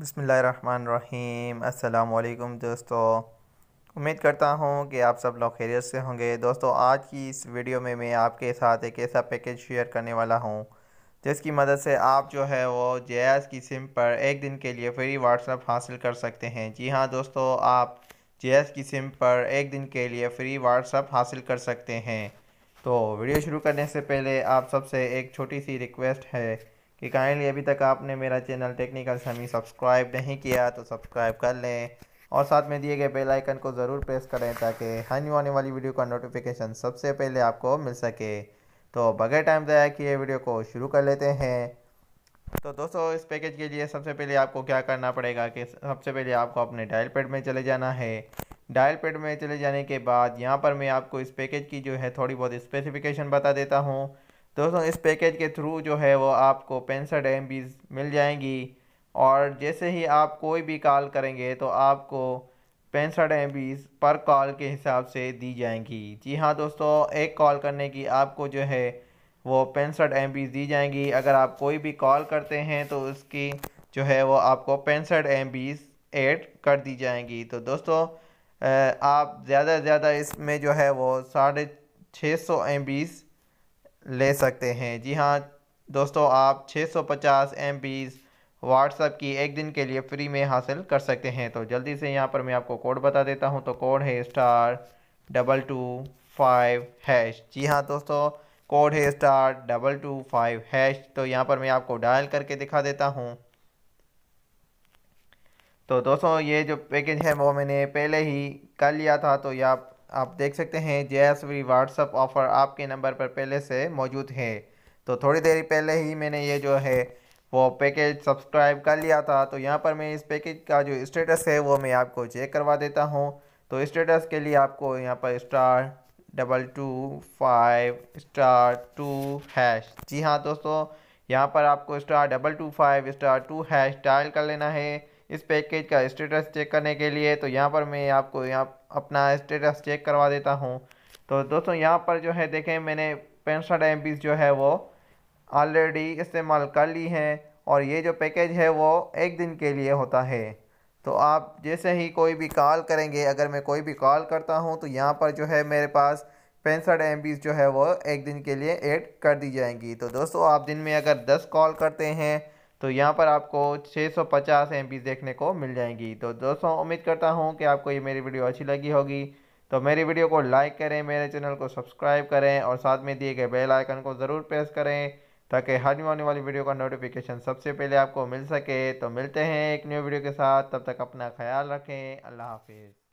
बसमीम अल्लाम दोस्तों उम्मीद करता हूँ कि आप सब लोग खैरियत से होंगे दोस्तों आज की इस वीडियो में मैं आपके साथ एक ऐसा पैकेज शेयर करने वाला हूँ जिसकी मदद से आप जो है वो जे की सिम पर एक दिन के लिए फ्री व्हाट्सअप हासिल कर सकते हैं जी हाँ दोस्तों आप जे की सिम पर एक दिन के लिए फ्री व्हाट्सअप हासिल कर सकते हैं तो वीडियो शुरू करने से पहले आप सबसे एक छोटी सी रिक्वेस्ट है कि काइंडली अभी तक आपने मेरा चैनल टेक्निकल समी सब्सक्राइब नहीं किया तो सब्सक्राइब कर लें और साथ में दिए गए बेल आइकन को ज़रूर प्रेस करें ताकि हर न्यू आने वाली वीडियो का नोटिफिकेशन सबसे पहले आपको मिल सके तो बगैर टाइम कि किए वीडियो को शुरू कर लेते हैं तो दोस्तों इस पैकेज के लिए सबसे पहले आपको क्या करना पड़ेगा कि सबसे पहले आपको अपने डायल पेड में चले जाना है डायल पेड में चले जाने के बाद यहाँ पर मैं आपको इस पैकेज की जो है थोड़ी बहुत स्पेसिफिकेशन बता देता हूँ दोस्तों इस पैकेज के थ्रू जो है वो आपको पैंसठ एम मिल जाएंगी और जैसे ही आप कोई भी कॉल करेंगे तो आपको पैंसठ एम पर कॉल के हिसाब से दी जाएंगी जी हाँ दोस्तों एक कॉल करने की आपको जो है वो पैंसठ एम दी जाएंगी अगर आप कोई भी कॉल करते हैं तो उसकी जो है वो आपको पैंसठ एम ऐड कर दी जाएंगी तो दोस्तों आप ज़्यादा से ज़्यादा इसमें जो है वो साढ़े छः सौ एम बीस ले सकते हैं जी हाँ दोस्तों आप 650 सौ पचास एम व्हाट्सअप की एक दिन के लिए फ्री में हासिल कर सकते हैं तो जल्दी से यहाँ पर मैं आपको कोड बता देता हूँ तो कोड है star double two five hash जी हाँ दोस्तों कोड है star double two five hash तो यहाँ पर मैं आपको डायल करके दिखा देता हूँ तो दोस्तों ये जो पैकेज है वो मैंने पहले ही कर लिया था तो ये आप आप देख सकते हैं J S V WhatsApp offer आपके नंबर पर पहले से मौजूद है तो थोड़ी देर पहले ही मैंने ये जो है वो पैकेज सब्सक्राइब कर लिया था तो यहाँ पर मैं इस पैकेज का जो स्टेटस है वो मैं आपको चेक करवा देता हूँ तो स्टेटस के लिए आपको यहाँ पर star double two five star two hash जी हाँ दोस्तों यहाँ पर आपको star double two five star two hash dial कर लेना है इस पैकेज का स्टेटस चेक करने के लिए तो यहाँ पर मैं आपको यहाँ अपना स्टेटस चेक करवा देता हूँ तो दोस्तों यहाँ पर जो है देखें मैंने पैंसठ एम जो है वो ऑलरेडी इस्तेमाल कर ली है और ये जो पैकेज है वो एक दिन के लिए होता है तो आप जैसे ही कोई भी कॉल करेंगे अगर मैं कोई भी कॉल करता हूँ तो यहाँ पर जो है मेरे पास पैंसठ एम जो है वो एक दिन के लिए ऐड कर दी जाएंगी तो दोस्तों आप दिन में अगर दस कॉल करते हैं तो यहाँ पर आपको 650 सौ देखने को मिल जाएंगी तो दोस्तों उम्मीद करता हूँ कि आपको ये मेरी वीडियो अच्छी लगी होगी तो मेरी वीडियो को लाइक करें मेरे चैनल को सब्सक्राइब करें और साथ में दिए गए बेल आइकन को ज़रूर प्रेस करें ताकि हर आने वाली वीडियो का नोटिफिकेशन सबसे पहले आपको मिल सके तो मिलते हैं एक न्यू वीडियो के साथ तब तक अपना ख्याल रखें अल्लाह हाफिज़